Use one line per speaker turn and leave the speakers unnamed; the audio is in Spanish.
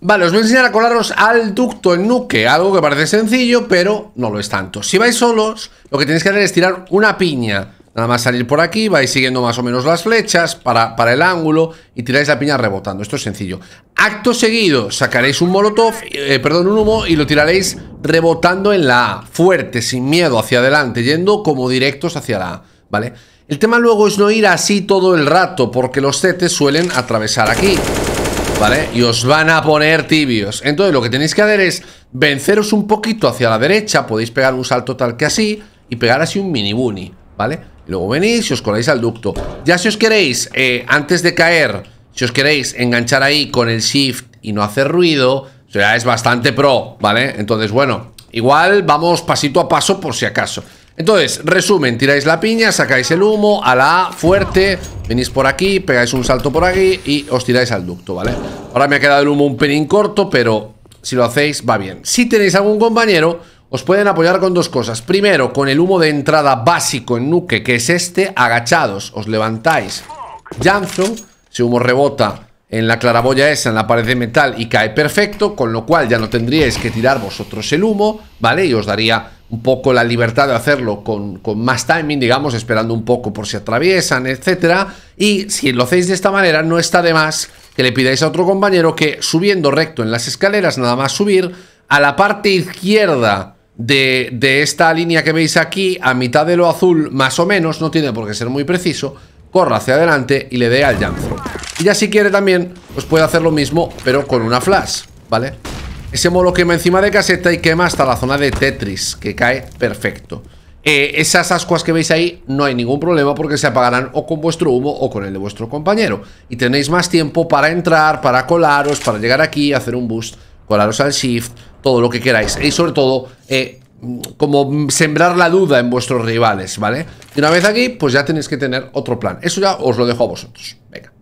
Vale, os voy a enseñar a colaros al ducto en nuque algo que parece sencillo, pero no lo es tanto. Si vais solos, lo que tenéis que hacer es tirar una piña. Nada más salir por aquí, vais siguiendo más o menos las flechas para, el ángulo y tiráis la piña rebotando. Esto es sencillo. Acto seguido, sacaréis un molotov, eh, perdón, un humo y lo tiraréis rebotando en la A, fuerte, sin miedo, hacia adelante, yendo como directos hacia la A, ¿vale? El tema luego es no ir así todo el rato, porque los CT suelen atravesar aquí. ¿Vale? Y os van a poner tibios Entonces lo que tenéis que hacer es Venceros un poquito hacia la derecha Podéis pegar un salto tal que así Y pegar así un mini bunny, ¿vale? Y luego venís y os coláis al ducto Ya si os queréis, eh, antes de caer Si os queréis enganchar ahí con el shift Y no hacer ruido Ya es bastante pro, ¿vale? Entonces bueno, igual vamos pasito a paso por si acaso entonces, resumen, tiráis la piña, sacáis el humo, a la A, fuerte, venís por aquí, pegáis un salto por aquí y os tiráis al ducto, ¿vale? Ahora me ha quedado el humo un pelín corto, pero si lo hacéis va bien. Si tenéis algún compañero, os pueden apoyar con dos cosas. Primero, con el humo de entrada básico en nuque, que es este, agachados, os levantáis. Janson, si humo rebota en la claraboya esa, en la pared de metal y cae perfecto, con lo cual ya no tendríais que tirar vosotros el humo, ¿vale? Y os daría un poco la libertad de hacerlo con, más timing, digamos, esperando un poco por si atraviesan, etcétera. Y si lo hacéis de esta manera, no está de más que le pidáis a otro compañero que subiendo recto en las escaleras, nada más subir, a la parte izquierda de, esta línea que veis aquí, a mitad de lo azul, más o menos, no tiene por qué ser muy preciso, corra hacia adelante y le dé al jump Y ya si quiere también, pues puede hacer lo mismo, pero con una flash, ¿vale? Ese molo quema encima de caseta y quema hasta la zona de Tetris, que cae perfecto. Eh, esas ascuas que veis ahí no hay ningún problema porque se apagarán o con vuestro humo o con el de vuestro compañero. Y tenéis más tiempo para entrar, para colaros, para llegar aquí, hacer un boost, colaros al shift, todo lo que queráis. Y sobre todo, eh, como sembrar la duda en vuestros rivales, ¿vale? Y una vez aquí, pues ya tenéis que tener otro plan. Eso ya os lo dejo a vosotros. Venga.